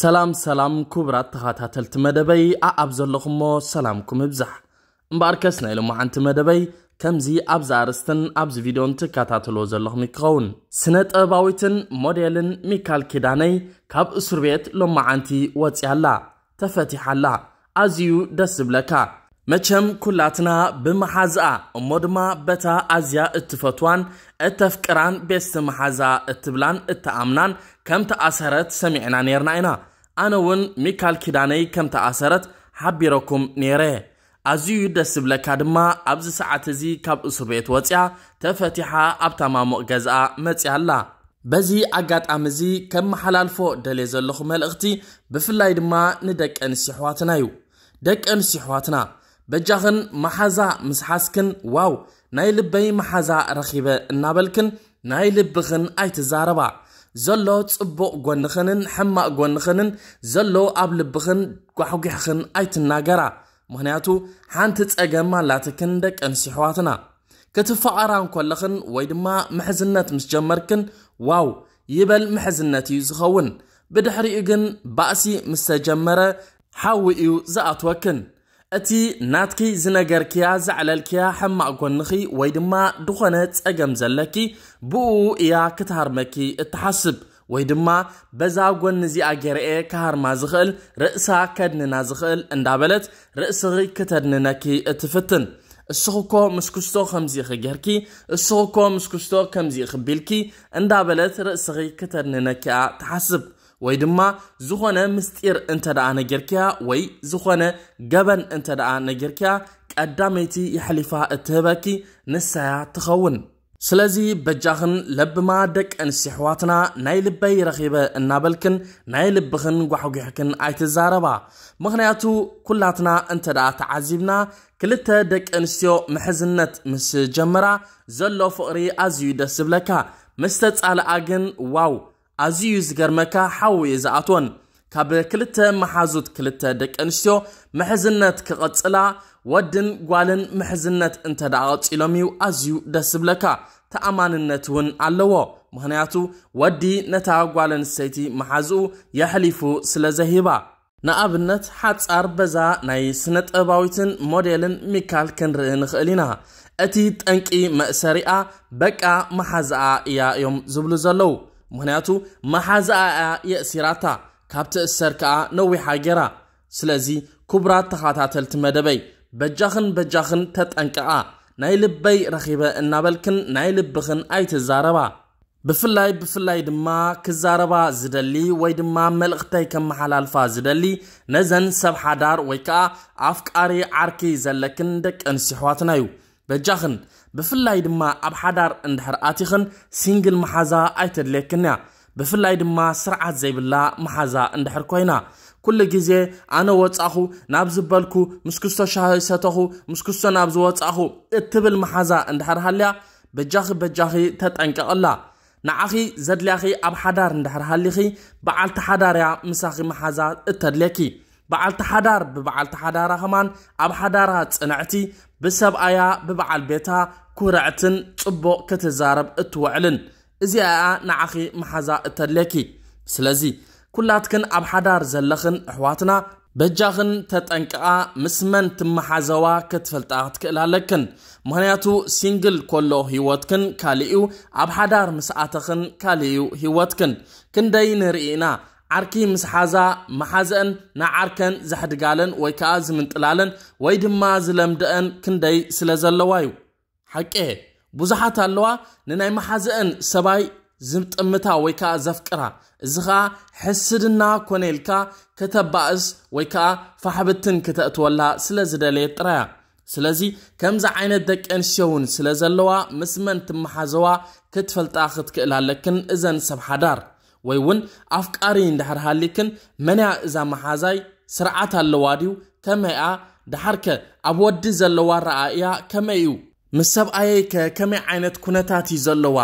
ሰላም ሰላም ክቡራት ተኸታተልቲ መደበይ ኣኣብ ዘለኹምሞ ሰላምኩም ይብዛሕ እምበኣር ከስ ናይ ሎማ ሓንቲ መደበይ ከምዚ ኣብዚ ኣርእስትን ኣብዚ ቪድዮን ትከታተልዎ ዘለኹም ይክኸውን ስነ ጥበባዊትን ሞዴልን ሚካል ኪዳነይ ካብ እስር ቤት ሎማዓንቲ ወፂያላ ተፈቲሓላ ኣዝዩ ደስ ዝብለካ መቸም ኩላትና ብመሓዝኣ እሞ ድማ በታ ኣዝያ እትፈትዋን እተፍቅራን ቤስቲ መሓዛ እትብላን እተኣምናን ከም ተኣሰረት ሰሚዕና ነርና ኢና ኣነ እውን ሚካል ኪዳነይ ከም ተኣሰረት ሓቢረኩም ነይረ ኣዝዩ ደስ ዝብለካ ድማ ኣብዚ ሰዓት እዚ ካብ እስር ቤት ወፅያ ተፈቲሓ ኣብ ተማሙቕ ገዝኣ መፅያ ኣላ በዚ ኣጋጣሚ እዚ ከም መሓላልፎ ደልየ ዘለኹ መልእኽቲ ብፍላይ ድማ ንደቂ ኣንስትዮ ኣሕዋትና እዩ ደቂ ኣንስትዮ ኣሕዋትና በጃኽን መሓዛ ምስ ሓስክን ዋው ናይ ልበይ መሓዛ ረኺበ እናበልክን ናይ ልብኽን ኣይትዛረባ ዘሎ ጽቡቕ ጐንኽንን ሕማቕ ጐንኽንን ዘሎ ኣብ ልብኽን ጓሕጒሕኽን ኣይትናገራ ምኽንያቱ ሓንቲ ጸገም ኣላትክን ደቂ ኣንስትዮ ኣሕዋትና ክትፈቐራን ወይ ድማ ምሕዝነት ምስ ጀመርክን ዋው ይበል ምሕዝነት እዩ ዝኸውን ብድሕሪኡ ግን ባእሲ ምስ ተጀመረ ሓዊ እዩ ዝኣትወክን እቲ ናትኪ ዝነገርክያ ዝዕለልክያ ሕማቕ ጐንኺ ወይ ድማ ድኾነ ጸገም ዘለኪ ብኡ እያ ክትሃርመኪ እትሓስብ ወይ ድማ በዛ ጎኒ እዚኣ ገርአ ካሃርማ ዝኽእል ርእሳ ከድንና ዝኽእል እንዳበለት ርእስኺ ክተድንነኪ እትፍትን እስኹ እኮ ምስ ክስቶ ከምዚ ኽጌርኪ እስኹ እኮ ምስ ክስቶ ከምዚ ኽቢልኪ እንዳበለት ርእስኺ ክተድንነኪኣ ትሓስብ ወይ ድማ ዝኾነ ምስጢር እንተ ደኣ ነጌርክያ ወይ ዝኾነ ገበን እንተ ደኣ ነጌርክያ ቀዳመይቲ ይሕሊፋ እትህበኪ ንሳያ ትኸውን ስለዚ በጃኽን ለብማ ደቂ ኣንስትዮ ኣሕዋትና ናይ ልበይ ረኺበ እናበልክን ናይ ልብኽን ጓሕጒሕክን ኣይትዛረባ ምክንያቱ ኩላትና እንተ ደኣ ተዓዚብና ክልተ ደቂ ኣንስትዮ ምሕዝነት ምስ ጀመራ ዘሎ ፍቕሪ ኣዝዩ ደስ ዝብለካ ምስ ተጻልኣ ግን ዋው ኣዝዩ ዝገርመካ ሓዊ እዩ ዝኣትወን ካብ ክልተ መሓዙት ክልተ ደቂ ኣንስትዮ ምሕዝነት ክቐፅላ ወድን ጓልን ምሕዝነት እንተ እንተዳ ቐፂሎም እዩ ኣዝዩ ደስ ዝብለካ ተኣማንነት እውን ኣለዎ ምክንያቱ ወዲ ነታ ጓል ኣንስተይቲ መሓዝኡ የሕሊፉ ስለ ዘሂባ ንኣብነት ሓፃር በዛ ናይ ስነ ጥበባዊትን ሞዴልን ሚካል ክንርኢ ንኽእል ኢና እቲ ጠንቂ መእሰሪኣ በቃ መሓዝኣ እያ እዮም ዝብሉ ዘለዉ ምክንያቱ መሓዛ እያ የእሲራታ ካብ ትእሰር ከዓ ነዊሓ ጌራ ስለዚ ክቡራት ተኸታተልቲ መደበይ በጃኽን በጃኽን ተጠንቅቓ ናይ ልበይ ረኺበ እናበልክን ናይ ልብኽን ኣይትዛረባ ብፍላይ ብፍላይ ድማ ክዛረባ ዝደሊ ወይ ድማ መልእኽተይ ከመሓላልፋ ዝደሊ ነዘን ሰብ ሓዳር ወይ ከዓ ኣፍቃሪ ዓርኪ ዘለክን ደቂ ኣንስትዮ ኣሕዋትና እዩ በጃኽን ብፍላይ ድማ ኣብ ሓዳር እንድሕር ኣቲኽን ሲንግል መሓዛ ኣይተድልየክን እያ ብፍላይ ድማ ስርዓት ዘይብላ መሓዛ እንድሕር ኮይና ኩሉ ግዜ ኣነ ወፃኹ ናብ ዝበልኩ ምስ ክስቶ ሻሂ ምስ ክስቶ ናብ ዝወፃኹ እትብል መሓዛ እንድሕር ሃልያ በጃኺ በጃኺ ተጠንቀቕላ ንዓኺ ዘድልያኺ ኣብ ሓዳር እንድሕር ሃሊኺ በዓልቲ ሓዳርያ ምሳኺ መሓዛ እተድልየኪ በዓልቲ ሓዳር ብበዓልቲ ሓዳራ ኸማን ኣብ ሓዳራ ጽንዕቲ ብሰብኣያ ብበዓል ቤታ ኩርዕትን ጽቡቕ ክትዛረብ እትውዕልን እዚኣ ንዓኺ መሓዛ እተለኪ ስለዚ ኲላትክን ኣብ ሓዳር ዘለኽን ኣሕዋትና በጃኽን ተጠንቅቓ ምስ መን ትመሓዘዋ ክትፈልጣ ክትክእል ኣለክን ምክንያቱ ሲንግል ከሎ ህይወትክን ካልእ ኣብ ሓዳር ምስኣተኽን ካልእ ህይወትክን ክንደይ ንርኢ ኢና ዓርኪ ምስ ሓዛ መሓዘአን ንዓርከን ዘሕድጋለን ወይ ከዓ ዝምንጥላለን ወይ ድማ ዝለምድአን ክንደይ ስለ ዘለዋ እዩ ሓቄ ብዙሓት ኣለዋ ንናይ መሓዘአን ሰባይ ዝጥምታ ወይ ከዓ ዘፍቅራ እዚ ከዓ ሕስድና ኮነ ኢልካ ከተባእስ ወይ ከዓ ፋሕብትን ክተእትወላ ስለ ዝደለየት ጥራያ ስለዚ ከምዚ ዓይነት ደቂ ኣንስትዮ እውን ስለ ዘለዋ ምስመን ትመሓዘዋ ክትፈልጣ ክትክእል ኣለክን እዘን ሰብ ሓዳር ወይ እውን ኣፍቃሪ እንድሕር ሃሊክን መንያ እዛ መሓዛይ ስርዓት ኣለዋ ድዩ ከመይ ኣ ድሓርከ ኣብ ወዲ ዘለዋ ረኣእያ ከመይ እዩ ምስ ሰብኣየይ ከ ከመይ ዓይነት ኩነታት እዩ ዘለዋ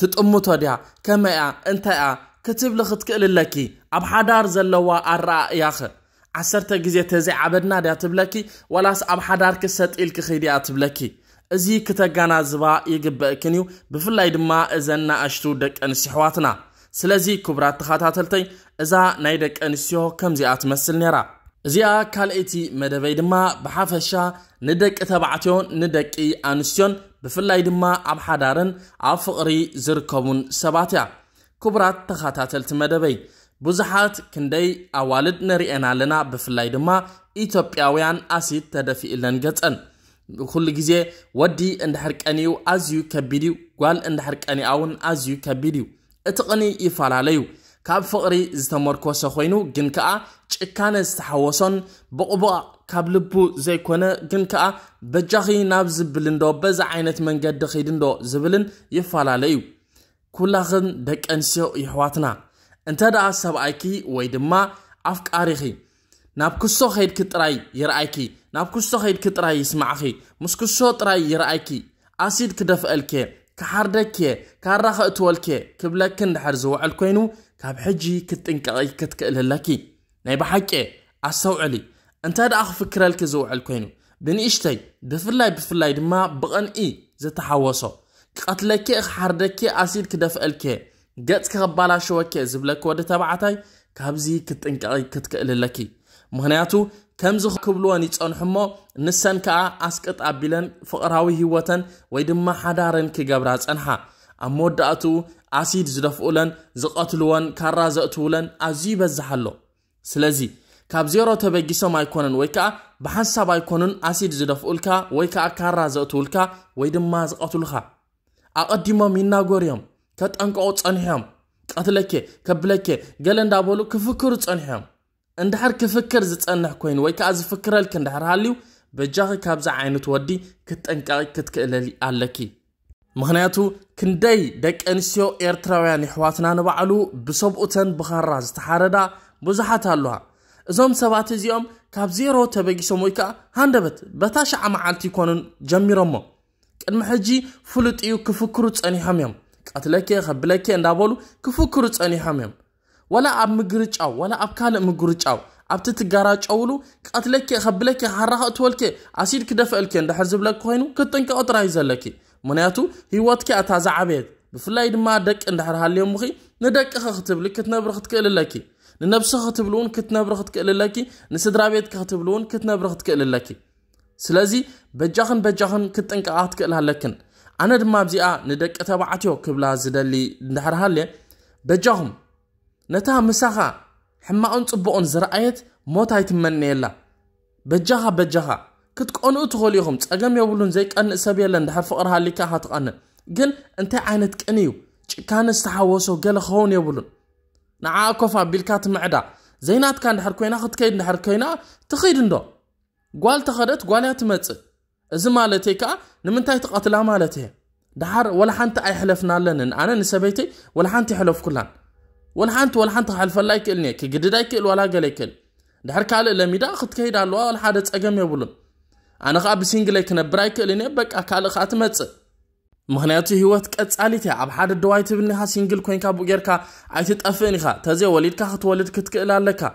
ትጥምቶ ድያ ከመይ ኣ እንታይ ኣ ክትብሊ ክትክእልለኪ ኣብ ሓዳር ዘለዋ ኣረኣእያ ኸ ዓሰርተ ግዜ ተዘይ ዓበድና ድያ ትብለኪ ወላስ ኣብ ሓዳር ክሰጢል ክኸይድ ያ ትብለኪ እዚ ክተጋናዝባ ይግበአክን እዩ ብፍላይ ድማ እዘናኣሽቱ ደቂ ኣንስትዮ ኣሕዋትና ስለዚ ክቡራት ተኸታተልተይ እዛ ናይ ደቂ ኣንስትዮ ከምዚኣ ትመስል ነይራ እዚኣ ካልአይቲ መደበይ ድማ ብሓፈሻ ንደቂ ተባዕትዮን ንደቂ ኣንስትዮን ብፍላይ ድማ ኣብ ሓዳርን ኣብ ፍቕሪ ዝርከቡን ሰባት እያ ክቡራት ተኸታተልቲ መደበይ ብዙሓት ክንደይ ኣዋልድ ንሪአን ኣለና ብፍላይ ድማ ኢትዮጵያውያን ኣሲድ ተደፊኢለን ገጸን ኩሉ ግዜ ወዲ እንድሕር ቀኒኡ ኣዝዩ ከቢድ እዩ ጓል እንዳሕርቀኒኣ እውን ኣዝዩ ከቢድ እዩ እቲ ቕኒ ይፈላለዩ ካብ ፍቕሪ ዝተመርኮሶ ኮይኑ ግን ከኣ ጭካነ ዝተሓወሶን ብቕቡቕ ካብ ልቡ ዘይኮነ ግን ከኣ በጃኺ ናብ ዝብል እንዶ በዛ ዓይነት መንገዲ ኺድ እንዶ ዝብልን ይፈላለዩ ኩላኽን ደቂ ኣንስትዮ ይሕዋትና እንተ ደኣ ሰብኣይኪ ወይ ድማ ኣፍቃሪኺ ናብ ክሶ ኸይድኪ ጥራይ ይረኣይኪ ናብ ክሶ ኸይድኪ ጥራይ ይስማዕኺ ምስ ክሶ ጥራይ ይረኣይኪ ኣሲድ ክደፍአልክየ كحردك كارخ أتولك كبلك كند حرزوع الكوينو كاب حجي كت إنك أي كت كله لكي ناي بحكة عسوع لي أنت هذا أخ فكرة لك زوع الكوينو بن إشتاي دفلاي بفلاي ما بغن إي زت حواسه قتلك حردك أسير كدف الك جت كغبالة شوكة زبلك ود تبعتي كابزي كت إنك أي كت كله لكي مهنياتو ከምዚ ክብልዎን ይፀንሑ እሞ ንሰን ከዓ ኣስቅጥ ኣቢለን ፍቕራዊ ህወተን ወይ ድማ ሓዳረን ክገብራ ፀንሓ ኣብ መወዳእትኡ ኣሲድ ዝደፍኡለን ዝቐትልዎን ካራ ዘእትውለን ኣዝዩ ይበዝሓ ኣሎ ስለዚ ካብ ዜሮ ተበጊሶም ኣይኮነን ወይ ከዓ ብሓንሳብ ኣይኮኑን ኣሲድ ዝደፍኡልካ ወይ ከዓ ካራ ዘእትውልካ ወይ ድማ ዝቐትሉካ ኣቐዲሞም ይናገሩ እዮም ከጠንቀቑ ፀኒሖም ቀትለኬ ከብለኬ ገለ እንዳበሉ ክፍክሩ ፀኒሖም እንድሕር ክፍክር ዝፀንሕ ኮይኑ ወይ ከዓ ዝፍክረልክ እንድሕር ሃልዩ በጃኺ ካብዛ ዓይነት ወዲ ክትጠንቀቂ ክትክእለሊ ኣለኪ ምክንያቱ ክንደይ ደቂ ኣንስትዮ ኤርትራውያን ይሕዋትና ንባዕሉ ብሰብኡተን ብኻራ ዝተሓረዳ ብዙሓት ኣለዋ እዞም ሰባት እዚኦም ካብ ዜሮ ተበጊሶም ወይ ከዓ ሃንደበት በታ ሸዓ መዓልቲ ይኮኑን ጀሚሮሞ ቅድሚ ሕጂ ፍሉጥ እዩ ክፍክሩ ፀኒሖም እዮም ቀትለኬ ከብለኬ እንዳበሉ ክፍክሩ ፀኒሖም እዮም ወላ ኣብ ምግርጫው ወላ ኣብ ካልእ ምግርጫው ኣብቲ ትጋራጨው ቀትለኪ ከብለኪ ሓራኸ እትወልኪ ኣሲድ ክደፍአልኪ እንድሕር ዝብለኪ ኮይኑ ክጥንቀቕ ጥራይ ዘለኪ ምክንያቱ ሂወትኪ እታ ዝዓበየት ብፍላይ ድማ ደቂ እንድሕር ሃልዮም ምኺ ንደቂኸ ክትብል ክትነብሪ ክትክእልለኪ ንነብሲ ክትብል እውን ክትነብሪ ክትክእልለኪ ንስድራ ቤትካ ክትብል እውን ክትነብሪ ክትክእልለኪ ስለዚ በጃኽን በጃኽን ክትጥንቀቓ ክትክእል ሃለክን ኣነ ድማ ኣብዚኣ ንደቂ ተባዕትዮ ክብላ ዝደሊ እንድሕር ሃልየ በጃኹም نتا مسخا حما اون صبؤون زرايت موت ايتمنى يلا بجها بجها كتكون اتغوليهم تقم يبلون زي كان سبي لا ندحر فقرها اللي كان حتقن قل انت عينت كنيو كان استحوسو قال خون يبلون نعا كفا بالكات معدا زينات كان دحر كوينا خد كيد دحر كوينا تخيد ندو قال تخدت قال يتمص از مالتي كا نمنتا تقاتلا مالتي دحر ولا حنت اي حلفنا لنن انا نسبيتي ولا حنت حلف كلان والحانت والحانت حلفلايك إلني كجددايك الولا قليكن دحر كال إلا ميدا أخذ كيد على الله الحادث أجمع يبولن أنا خاب سينجليك نبرايك إلني بك أكال خاتمت مخنياتي هيوت كتساليتي عب حاد دوايت بني ها سينجل كوينكا بوغيركا عيتت أفينيخا تازي وليدكا خطولد كتكلالكا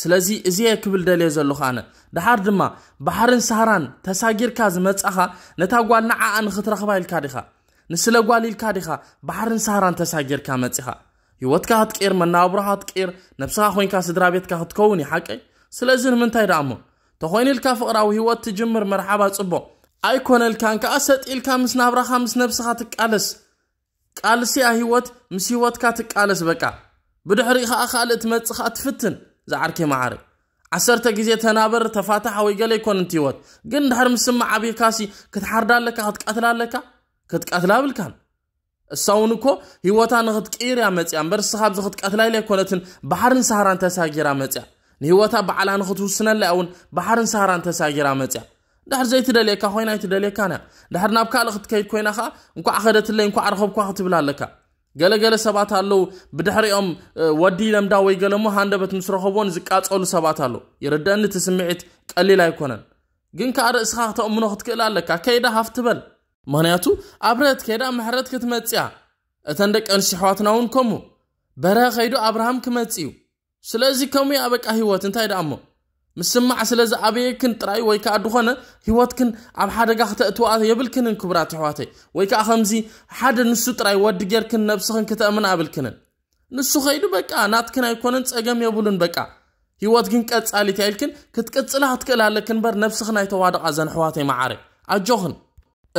ስለዚ እዚየ ክብል ደልየ ዘለኹ ኣነ ድሓር ድማ ባሕርን ሳራን ተሳጊርካ ዝመፅኻ ነታ ጓል ንዓኣ ንኽትረኽባ ኢልካ ዲኻ ንስለ ጓል ኢልካ ዲኻ سهران ሳራን ተሳጊርካ መፂኻ يوت كهات كير من نابرهات كير نفسها خوين كاسد رابيت كهات كوني حقي سلازن من تاير أمه تخوين الكافر أو يوت جمر مرحبا تصبه أي كون الكان كأسد الكام مس نابره خمس نفسها تكالس كالس يا يوت مس يوت كات كالس بكا بدحري خا خالد مت خات فتن زعرك معاري عسرت جزية نابر تفتح ويجلي يكون انتي وات جند حرم سمع أبي كاسي كتحردال لك هتقتلال لك كتقتلال بالكان እሳውን እኮ ሂወታ ንኽትቅይር እያ መፅያ እምበር ስኻ ብዚ ክትቀትላይለ ኣይኮነትን ባሕርን ሳህራን ተሳጊራ መፅያ ንሂወታ በዓላ ንክትውስነላ እውን ባሕርን ሳህራን ተሳጊራ መፅያ ድሕር ዘይትደልየካ ኮይና ይትደልየካ ንያ ድሕር ናብ ካልእ ክትከይድ ኮይና ከዓ እንኳዕ ከደትለይ እንኳዕ ረኸብኳ ክትብል ኣለካ ገለገለ ሰባት ኣለው ብድሕሪኦም ወዲ ለምዳ ወይ ገለሞ ሃንደበት ምስ ረኸቦን ዝቃፀሉ ሰባት ኣለው ይርደአኒ እቲ ስምዒት ቀሊል ኣይኮነን ግን ከዓ ርእስኻ ክተእምኖ ክትክእል ኣለካ ከይዳ ሃፍትበል ምክንያቱ ኣብረት ከይዳ ምሕረት ክትመፅ እያ እተን ደቂ ኣንስትዮ ኣሕዋትና እውን ከምኡ በረኸ ከይዱ ኣብርሃም ክመፅ እዩ ስለዚ ከምኡ ኣበቃ ሂወት እንታይ ደኣ እሞ ምስማዕ ስለዚ ኣበየክን ጥራይ ወይ ከዓ ድኾነ ሂወትክን ኣብ ሓደጋ ክተእትዋ የብልክንን ክቡራት ኣሕዋተይ ወይ ከዓ ከምዚ ሓደ ንሱ ጥራይ ወዲ ጌርክን ነብስኽን ክተእምን ኣብልክንን ንሱ ኸይዱ በቃ ናትክን ኣይኮነን ፀገም የብሉን በቃ ሂወት ግን ቀጻሊት ያኢልክን ክትቅፅላ ክትክእል ኣለክ እምበር ነብስኽን ኣይተዋደቓ ዘን ኣሕዋተይ መዓረ ኣጆኽን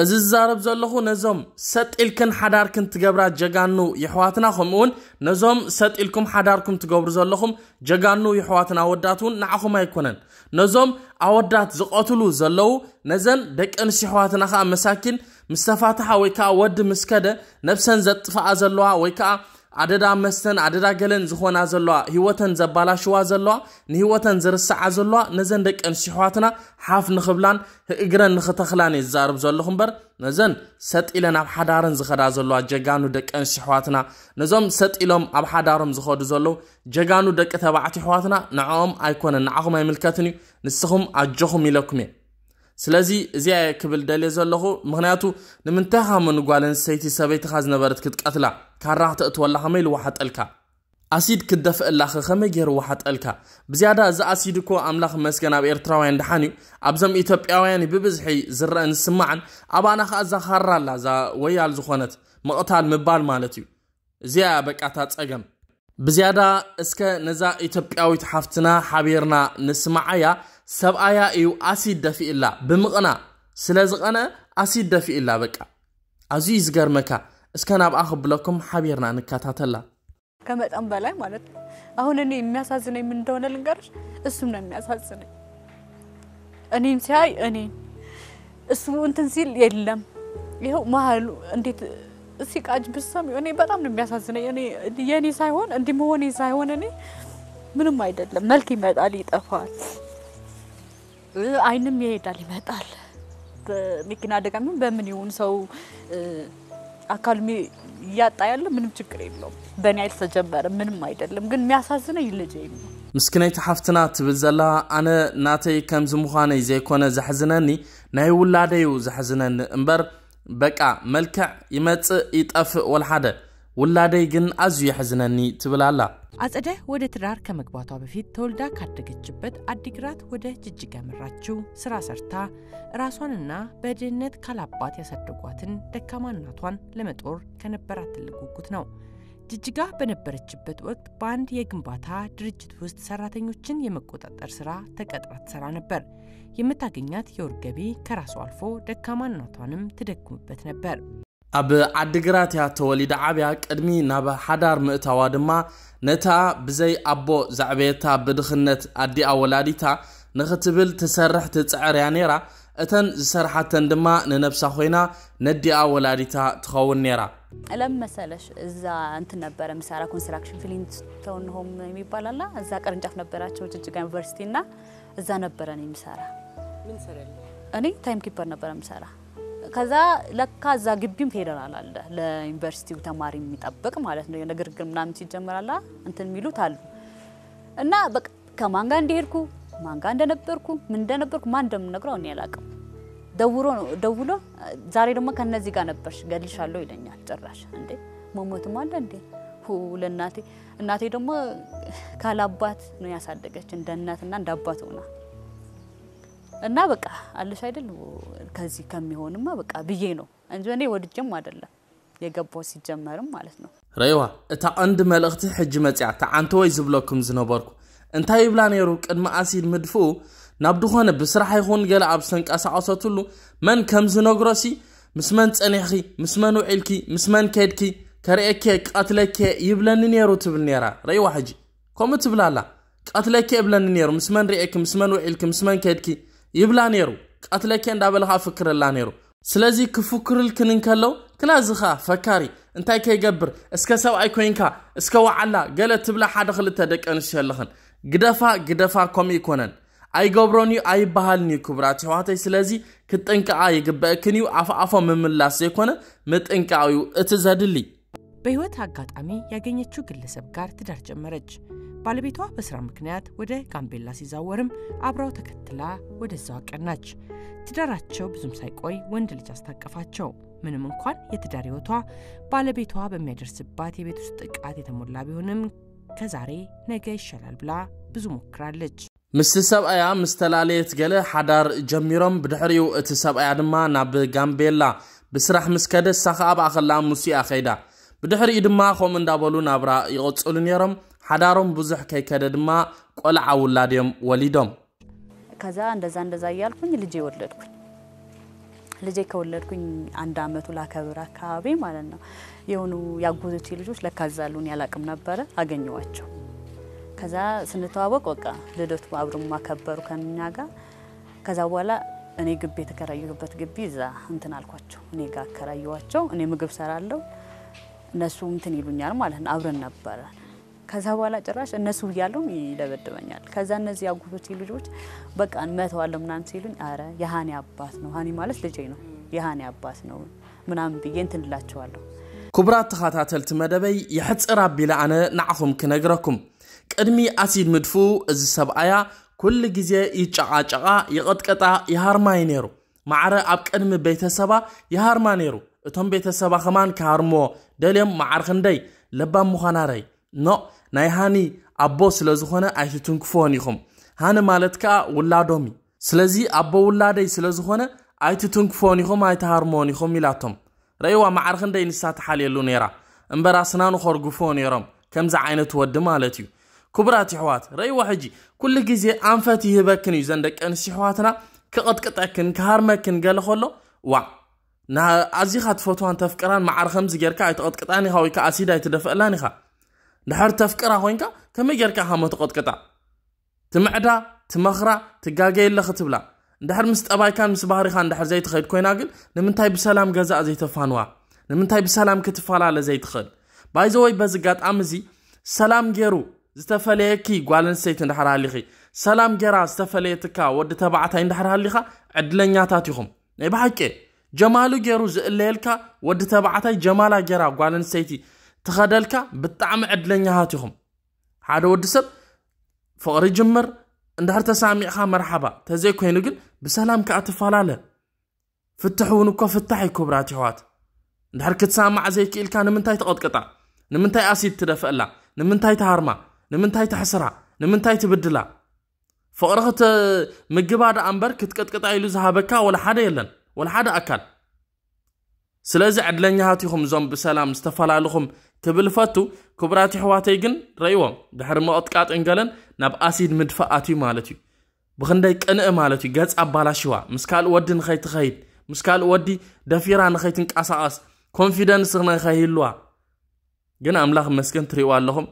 እዚ ዝዛረብ ዘለኹ ነዞም ሰጢልክን ሓዳርክን ትገብራ ጀጋኑ ይሕዋትና ከምኡ ከምኡውን ነዞም ሰጢልኩም ሓዳርኩም ትገብሩ ዘለኹም ጀጋኑ ይሕዋትን ኣወዳት እውን ንዓኹም ኣይኮነን ነዞም ኣወዳት ዝቐትሉ ዘለው ነዘን ደቂ ኣንስትዮ ኣሕዋትና ከዓ መሳኪን ምስተፋትሓ ወይ ከዓ ወዲ ምስከደ ነብሰን ዘጥፍኣ ዘለዋ ወይ ከዓ ኣደዳ መስተን ኣደዳ ገለን ዝኾና ዘለዋ ሂወተን ዘባላሽዋ ዘለዋ ንሂወተን ዝርስዓ ዘለዋ ነዘን ደቂ ኣንስትዮ ኣሕዋትና ሓፍ ንኽብላን እግረን ንኽተኽላን እየ ዝዛርብ ዘለኹ እምበር ነዘን ሰጢለን ኣብ ሓዳርን ዝኸዳ ዘለዋ ጀጋኑ ደቂ ኣንስትዮ ኣሕዋትና ነዞም ሰጢሎም ኣብ ሓዳሮም ዝኸዱ ዘለዉ ጀጋኑ ደቂ ተባዕትዮ ኣሕዋትና ንዕኦም ኣይኮነን ንዓኹም ኣይምልከትን እዩ ንስኹም ኣጆኹም ኢለኩም እየ ስለዚ እዚኣ ክብል ደልየ ዘለኹ ምክንያቱ ንምንታይ ኻ መንጓል ኣንሰይቲ ሰበይትኻ ዝነበረት ክትቀትላ ካራ ክተእትወላ ከመይ ልወሓጠልካ ኣሲድ ክደፍአላኸ ኸመይ ገይሩ ዋሓጠልካ ብዝያዳ እዚ ኣሲድ እኮ ኣምላኽ መስገን ኣብ ኤርትራውያን ድሓን እዩ ኣብዞም ኢትዮጵያውያን ብብዝሒ ዝረአን ዝስማዓን ኣባና ከዓ እዛ ካራ ኣላ እዛ ወያል ዝኾነት ምቕታል ምባል ማለት እዩ እዚያ በቃታ ፀገም ብዝያዳ እስከ ነዛ ኢትዮጵያዊት ሓፍትና ሓቢርና ንስማዓያ ሰብኣያ እዩ ኣሲድ ደፊኢላ ብምቕና ስለ ዝቐነአ ኣሲድ ደፊኢላ በቃ ኣዝዩ ዝገርመካ እስከ ናብኣ ክብለኩም ሓቢርና ንከታተላ ከመጠን በላይ ማለት ነው አሁን እኔ የሚያሳዝነኝ ምን እንደሆነ ልንገርሽ፣ እሱም ነው የሚያሳዝነኝ። እኔም ሲያይ እኔን እሱ እንትን ሲል የለም ይኸው መሀሉ እንዴት እሲ ቃጅ ብሰም እኔ በጣም ነው የሚያሳዝነኝ። እኔ የእኔ ሳይሆን እንዲ መሆኔ ሳይሆን እኔ ምንም አይደለም። መልክ ይመጣል ይጠፋል፣ አይንም ይሄዳል ይመጣል። መኪና አደጋ በምን ይሁን ሰው አካል እያጣ ያለ ምንም ችግር የለውም። በእኔ አልተጀመረ ምንም አይደለም። ግን የሚያሳዝነኝ ልጄ ነው። ምስኪነይቲ ሓፍትና ትብል ዘላ ኣነ ናተይ ከምዚ ምዃነይ ዘይኮነ ዘሕዝነኒ ናይ ውላደዩ ዘሕዝነኒ እምበር በቃ መልክዕ ይመፅእ ይጠፍእ ወልሓደ ውላደይ ግን አዝዩ የሕዝነኒ ኣላ አጸደ ወደ ትዳር ከመግባቷ በፊት ተወልዳ ካደገችበት አዲግራት ወደ ጅጅጋ መራችው ስራ ሰርታ ራሷንና በድህነት ካላባት ያሳደጓትን ደካማ እናቷን ለመጦር ከነበራት ትልቅ ጉጉት ነው። ጅጅጋ በነበረችበት ወቅት በአንድ የግንባታ ድርጅት ውስጥ ሰራተኞችን የመቆጣጠር ስራ ተቀጥራ ትሰራ ነበር። የምታገኛት የወር ገቢ ከራሷ አልፎ ደካማ እናቷንም ትደክምበት ነበር። ኣብ ዓዲግራት እያ ተወሊደ ዓብያ ቅድሚ ናብ ሓዳር ምእታዋ ድማ ነታ ብዘይ ኣቦ ዛዕበየታ ብድኽነት ኣዲኣ ወላዲታ ንኽትብል ትሰርሕ ትፅዕርያ ነይራ እተን ዝሰርሓተን ድማ ንነብሳ ኮይና ነዲኣ ወላዲታ ትኸውን ነይራ ለም መሰለሽ እዛ እንትን ነበረ ምሳራ ኮንስትራክሽን ፊሊንግስቶን ሆም የሚባል ኣላ እዛ ቅርንጫፍ ነበራቸው ጅጅጋ ዩኒቨርሲቲ እና እዛ ነበረን ምሳራ እኔ ታይም ኪፐር ነበረ ምሰራ ከዛ ለካ እዛ ግቢም ፌደራል አለ ለዩኒቨርሲቲው ተማሪ የሚጠብቅ ማለት ነው። የሆነ ግርግር ምናምን ሲጀመራላ እንትን የሚሉት አሉ እና ከማን ጋር እንደሄድኩ ማን ጋር እንደነበርኩ ምን እንደነበርኩ ማን እንደምነግረው እኔ አላውቅም። ደውሎ ደውሎ ዛሬ ደግሞ ከነዚህ ጋር ነበርሽ ገልሻለሁ ይለኛል። ጭራሽ እንዴ መሞትም አለ እንዴ ለእናቴ እናቴ ደግሞ ካላባት ነው ያሳደገች እንደ እናትና እንደ አባት ሆና እና በቃ አለሽ አይደል ከዚህ ከሚሆንማ በቃ ብዬ ነው እንጂ እኔ ወድጀም አይደለም የገባው ሲጀመርም ማለት ነው ረይዋ እታ ቀንዲ መልእኽቲ ሕጂ መፅያ ተዓንተ ወይ ዝብለኩም ዝነበርኩ እንታይ ይብላ ነይሩ ቅድሚ ኣሲድ ምድፍኡ ናብ ድኾነ ብስራሕ ይኹን ገለ ኣብ ዝተንቀሳቐሰትሉ መን ከም ዝነግሮሲ ምስ መን ፀኒሕኺ ምስ መን ውዒልኪ ምስ መን ከድኪ ከርእየኬ ቀትለኬ ይብለኒ ነይሩ ትብል ነራ ረይዋ ሕጂ ከምኡ ትብላ ኣላ ቀትለኬ ይብለኒ ነይሩ ምስ መን ርእየኪ ምስ መን ውዒልኪ ምስ መን ከድኪ ይብላ ነይሩ ቀትለኬ እንዳበልኻ ፍክርላ ነይሩ ስለዚ ክንን ከለው ክላዝኻ ፈካሪ እንታይ ከይገብር እስከ ሰብኣይ ኮይንካ እስከ ዋዓላ ገለ ትብላ ሓደ ክልተ ደቂ ኣንስትዮ ኣለኽን ግደፋ ግደፋ ከምኡ ይኮነን ኣይገብሮን እዩ ኣይበሃልን እዩ ክቡራት ሕዋተይ ስለዚ ክጥንቅዓ ይግበአክን እዩ ኣፍኣፎ ምምላስ ዘይኮነ ምጥንቃ እዩ እቲ ዘድሊ በሕይወት አጋጣሚ ያገኘችው ግለሰብ ጋር ትዳር ጀመረች። ባለቤቷ በስራ ምክንያት ወደ ጋምቤላ ሲዛወርም አብራው ተከትላ ወደዛው አቀናች። ትዳራቸው ብዙም ሳይቆይ ወንድ ልጅ አስታቀፋቸው። ምንም እንኳን የትዳር ሕይወቷ ባለቤቷ በሚያደርስባት የቤት ውስጥ ጥቃት የተሞላ ቢሆንም ከዛሬ ነገ ይሻላል ብላ ብዙ ሞክራለች። ምስቲ ሰብኣያ ምስ ተላለየት ገለ ሓዳር ጀሚሮም ብድሕሪኡ እቲ ሰብኣያ ድማ ናብ ጋምቤላ ብስራሕ ምስ ከደ ሳ ከዓ ብኣኸላ ሙሲኣ ኸይዳ ብድሕሪኡ ድማ ከምኡ እንዳበሉ ናብራ ይቐፅሉ ነይሮም ሓዳሮም ብዙሕ ከይከደ ድማ ቆልዓ ውላድ እዮም ወሊዶም ከዛ እንደዛ እንደዛ እያልኩኝ ልጄ ወለድኩኝ ልጄ ከወለድኩኝ አንድ አመቱ ላከብር አካባቢ ማለት ነው የሆኑ ያጎቶቼ ልጆች ለካዛሉን ያላቅም ነበረ አገኘዋቸው ከዛ ስንተዋወቅ በቃ ልደቱ አብሮ ማከበሩ ከኛ ጋር ከዛ በኋላ እኔ ግቢ የተከራየሁበት ግቢ እዛ እንትን አልኳቸው እኔ ጋር አከራየዋቸው እኔ ምግብ ሰራለሁ እነሱ እንትን ይሉኛል ማለት ነው። አብረን ነበረ። ከዛ በኋላ ጭራሽ እነሱ እያሉም ይደበድበኛል። ከዛ እነዚህ ያጉቶች ልጆች በቃ እንመተዋለን ምናምን ሲሉኝ፣ አረ የሀኒ አባት ነው ሀኒ ማለት ልጄ ነው የሀኒ አባት ነው ምናምን ብዬ እንትን እላቸዋለሁ። ክቡራት ተኸታተልቲ መደበይ የሕፅር ኣቢለ ኣነ ንዓኹም ክነግረኩም ቅድሚ ኣሲድ ምድፉ እዚ ሰብኣያ ኩሉ ግዜ ይጨቓጨቓ ይቐጥቀጣ ይሃርማይ ነይሩ ማዕረ ኣብ ቅድሚ ቤተሰባ ይሃርማ ነይሩ እቶም ቤተሰባ ኸማን ክሃርሞ ደልዮም መዓርኽንደይ ለባም ምዃናረይ ኖ ናይ ሃኒ ኣቦ ስለ ዝኾነ ኣይትትንክፍዎን ኢኹም ሃኒ ማለት ከዓ ውላዶም እዩ ስለዚ ኣቦ ውላደይ ስለ ዝኾነ ኣይትትንክፍዎን ኢኹም ኣይተሃርሞዎን ኢኹም ኢላቶም ረእይዋ መዓርኽንደይ ንሳ ተሓልየሉ ነይራ እምበራ ስናኑ ኸርግፍዎ ነይሮም ከምዚ ዓይነት ወዲ ማለት እዩ ክቡራት ኣሕዋት ረእይዋ ሕጂ ኩሉ ግዜ ኣንፈት ይህበክን እዩ ዘን ደቂ ኣንስትዮ ኣሕዋትና ክቐጥቅጠክን ክሃርመክን ገለ ከሎ ዋዕ ኣዝኻ ትፈትዋን ተፍቅራን መዓር ከምዚ ጌርካ ኣይተቐጥቅጣን ኢኻ ወይከዓ ኣሲድ ኣይትደፍአላን ኢኻ ድሕር ተፍቅራ ኮይንካ ከመይ ጌርካ ሃመ ተቐጥቅጣ ትምዕዳ ትመኽራ ትጋገየለ ክትብላ እንድሕር ምስ ጠባይካን ምስ ባህሪኻ እንድሕር ዘይትኸድ ኮይና ግን ንምንታይ ብሰላም ገዛእ ዘይተፋንዋ ንምንታይ ብሰላም ክትፈላለ ዘይትኽእል ባይዘ ወይ በዚ ጋጣሚ እዚ ሰላም ገይሩ ዝተፈለየኪ ጓል ኣንስተይቲ እንድሕር ሃሊኺ ሰላም ጌራ ዝተፈለየትካ ወዲ ተባዕታይ እንድሕር ሃሊኻ ዕድለኛታት ይኹም ናይ ባሃቂ جمالو جيرو زقليلكا ود تبعتاي جمالا جرا غوالن سيتي تخدلكا بطعم عدلنيا هاتيهم حدا ود سب فقري جمر اندهر تسامعها مرحبا تزي كوينو جن بسلام كاتفالاله فتحون كو فتحي كبرات حوات اندهر كتسامع زي كيلكا نمنتاي تقطقطا نمنتاي اسيد تدفقلا نمنتاي تهرما نمنتاي تحسرا نمنتاي تبدلا فقرخت مجبا امبر كتقطقطا يلو زهابكا ولا حدا يلن ወላ ሓደ ኣካል ስለዚ ዕድለኛሃት ኢኹም እዞም ብሰላም ዝተፈላለኹም ትብል ፈቱ ክቡራት ኣሕዋተይ ግን ረእይዎም ድሕሪ መቐጥቃጥን ገለን ናብ ኣሲድ ምድፋእ ኣትዩ ማለት እዩ ብክንደይ ቅንኢ ማለት እዩ ገፅ ኣባላሽዋ ምስ ካልእ ወዲ ንኸይትኸይድ ምስ ካልእ ወዲ ደፊራ ንኸይትንቀሳቐስ ኮንፊደንስ ንኸይህልዋ ግን ኣምላኽ መስገን ትርእይዋ ኣለኹም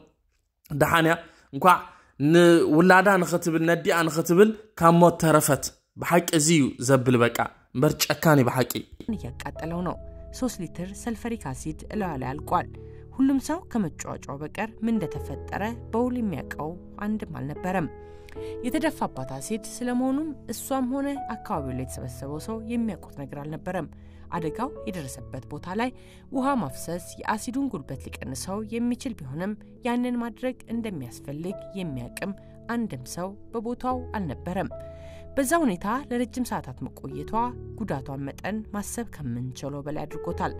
ድሓንያ እንኳዕ ንውላዳ ንኽትብል ነዲኣ ንኽትብል ካብ ሞት ተረፈት ብሓቂ እዚ እዩ ዘብል በቃ በርጨካኔ በሐቂ እያቃጠለው ነው። 3 ሊትር ሰልፈሪክ አሲድ እላዋ ላይ አልቋል። ሁሉም ሰው ከመጫወጫው በቀር ምን እንደተፈጠረ በውል የሚያውቀው አንድም አልነበረም። የተደፋባት አሲድ ስለመሆኑም እሷም ሆነ አካባቢው ላይ የተሰበሰበው ሰው የሚያውቁት ነገር አልነበረም። አደጋው የደረሰበት ቦታ ላይ ውሃ ማፍሰስ የአሲዱን ጉልበት ሊቀንሰው የሚችል ቢሆንም ያንን ማድረግ እንደሚያስፈልግ የሚያቅም አንድም ሰው በቦታው አልነበረም። በዛ ሁኔታ ለረጅም ሰዓታት መቆየቷ ጉዳቷን መጠን ማሰብ ከምንችለው በላይ አድርጎታል።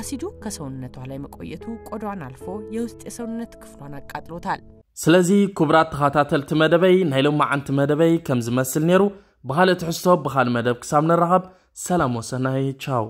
አሲዱ ከሰውነቷ ላይ መቆየቱ ቆዳዋን አልፎ የውስጥ የሰውነት ክፍሏን አቃጥሎታል። ስለዚ ክቡራት ተኸታተልቲ መደበይ ናይ ሎማዓንቲ መደበይ ከም ዝመስል ነይሩ ብኻልእ ትሕዝቶ ብኻልእ መደብ ክሳብ ንረኸብ ሰላም ወሰናይ ቻው